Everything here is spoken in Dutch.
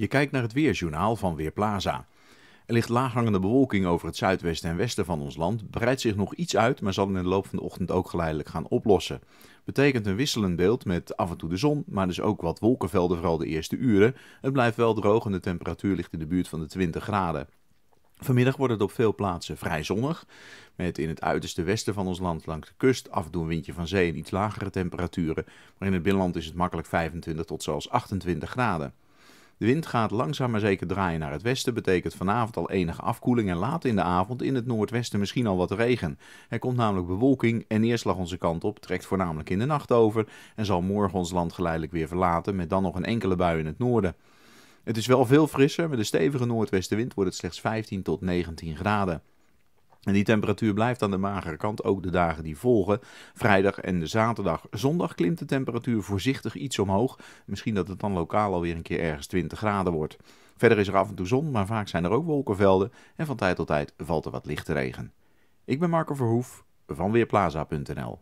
Je kijkt naar het weerjournaal van Weerplaza. Er ligt laaghangende bewolking over het zuidwesten en westen van ons land, breidt zich nog iets uit, maar zal in de loop van de ochtend ook geleidelijk gaan oplossen. Betekent een wisselend beeld met af en toe de zon, maar dus ook wat wolkenvelden, vooral de eerste uren. Het blijft wel droog en de temperatuur ligt in de buurt van de 20 graden. Vanmiddag wordt het op veel plaatsen vrij zonnig, met in het uiterste westen van ons land langs de kust af en toe een windje van zee en iets lagere temperaturen, maar in het binnenland is het makkelijk 25 tot zelfs 28 graden. De wind gaat langzaam maar zeker draaien naar het westen, betekent vanavond al enige afkoeling en later in de avond in het noordwesten misschien al wat regen. Er komt namelijk bewolking en neerslag onze kant op, trekt voornamelijk in de nacht over en zal morgen ons land geleidelijk weer verlaten met dan nog een enkele bui in het noorden. Het is wel veel frisser, met een stevige noordwestenwind wordt het slechts 15 tot 19 graden. En die temperatuur blijft aan de magere kant ook de dagen die volgen. Vrijdag en de zaterdag. Zondag klimt de temperatuur voorzichtig iets omhoog. Misschien dat het dan lokaal alweer een keer ergens 20 graden wordt. Verder is er af en toe zon, maar vaak zijn er ook wolkenvelden. En van tijd tot tijd valt er wat lichte regen. Ik ben Marco Verhoef van Weerplaza.nl